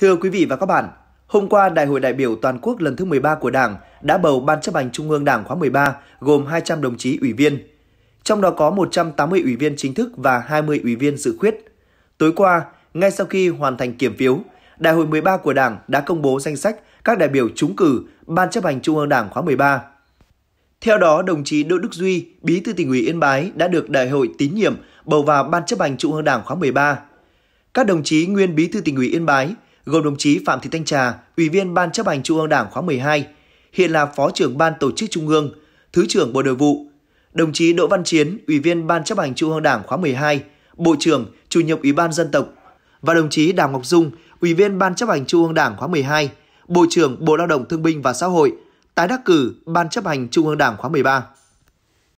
Thưa quý vị và các bạn, hôm qua Đại hội đại biểu toàn quốc lần thứ 13 của Đảng đã bầu Ban chấp hành Trung ương Đảng khóa 13 gồm 200 đồng chí ủy viên. Trong đó có 180 ủy viên chính thức và 20 ủy viên dự khuyết. Tối qua, ngay sau khi hoàn thành kiểm phiếu, Đại hội 13 của Đảng đã công bố danh sách các đại biểu trúng cử Ban chấp hành Trung ương Đảng khóa 13. Theo đó, đồng chí Đỗ Đức Duy, Bí thư tỉnh ủy Yên Bái đã được Đại hội tín nhiệm bầu vào Ban chấp hành Trung ương Đảng khóa 13. Các đồng chí nguyên Bí thư tỉnh ủy Yên Bái, gồm đồng chí Phạm Thị Thanh Trà, Ủy viên Ban chấp hành Trung ương Đảng khóa 12, hiện là Phó trưởng Ban Tổ chức Trung ương, Thứ trưởng Bộ Nội vụ, đồng chí Đỗ Văn Chiến, Ủy viên Ban chấp hành Trung ương Đảng khóa 12, Bộ trưởng, Chủ nhiệm Ủy ban Dân tộc và đồng chí Đào Ngọc Dung, Ủy viên Ban chấp hành Trung ương Đảng khóa 12, Bộ trưởng Bộ Lao động Thương binh và Xã hội, tái đắc cử Ban chấp hành Trung ương Đảng khóa 13.